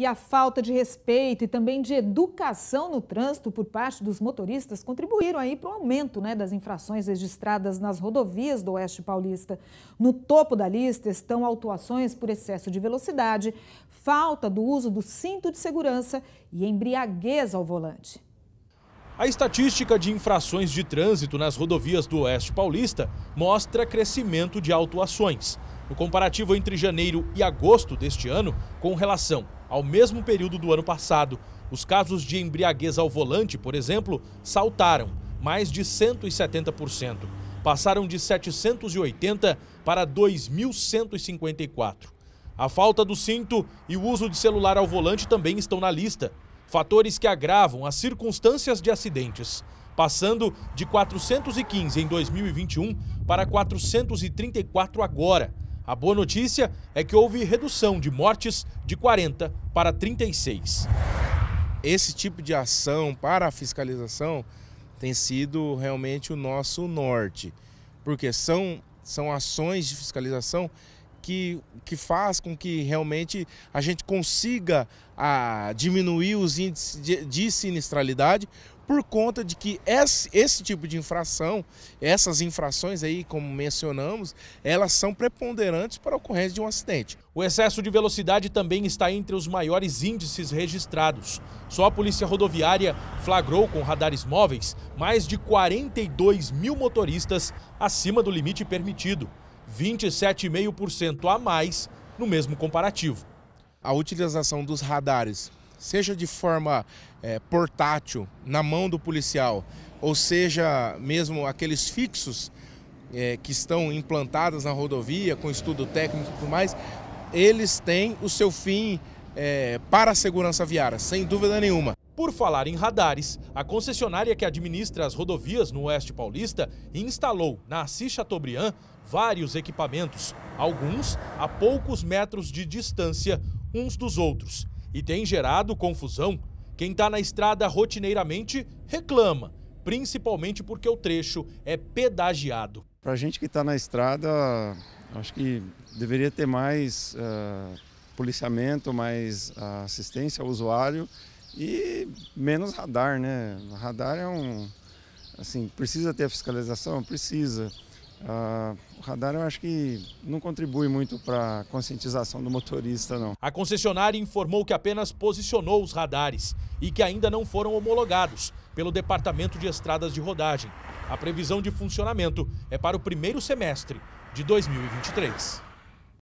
E a falta de respeito e também de educação no trânsito por parte dos motoristas contribuíram aí para o aumento né, das infrações registradas nas rodovias do Oeste Paulista. No topo da lista estão autuações por excesso de velocidade, falta do uso do cinto de segurança e embriaguez ao volante. A estatística de infrações de trânsito nas rodovias do Oeste Paulista mostra crescimento de autuações. No comparativo entre janeiro e agosto deste ano, com relação ao mesmo período do ano passado, os casos de embriaguez ao volante, por exemplo, saltaram mais de 170%, passaram de 780 para 2.154. A falta do cinto e o uso de celular ao volante também estão na lista, fatores que agravam as circunstâncias de acidentes, passando de 415 em 2021 para 434 agora, a boa notícia é que houve redução de mortes de 40 para 36. Esse tipo de ação para a fiscalização tem sido realmente o nosso norte, porque são, são ações de fiscalização que, que faz com que realmente a gente consiga a, ah, diminuir os índices de, de sinistralidade, por conta de que esse, esse tipo de infração, essas infrações aí, como mencionamos, elas são preponderantes para a ocorrência de um acidente. O excesso de velocidade também está entre os maiores índices registrados. Só a Polícia Rodoviária flagrou com radares móveis mais de 42 mil motoristas acima do limite permitido, 27,5% a mais no mesmo comparativo. A utilização dos radares seja de forma é, portátil, na mão do policial, ou seja mesmo aqueles fixos é, que estão implantados na rodovia, com estudo técnico e tudo mais, eles têm o seu fim é, para a segurança viária, sem dúvida nenhuma. Por falar em radares, a concessionária que administra as rodovias no Oeste Paulista instalou na Assis Chateaubriand vários equipamentos, alguns a poucos metros de distância uns dos outros e tem gerado confusão. Quem está na estrada rotineiramente reclama, principalmente porque o trecho é pedagiado. Para a gente que está na estrada, acho que deveria ter mais uh, policiamento, mais uh, assistência ao usuário e menos radar, né? Radar é um. Assim, precisa ter fiscalização? Precisa. Uh, o radar eu acho que não contribui muito para a conscientização do motorista, não. A concessionária informou que apenas posicionou os radares e que ainda não foram homologados pelo Departamento de Estradas de Rodagem. A previsão de funcionamento é para o primeiro semestre de 2023.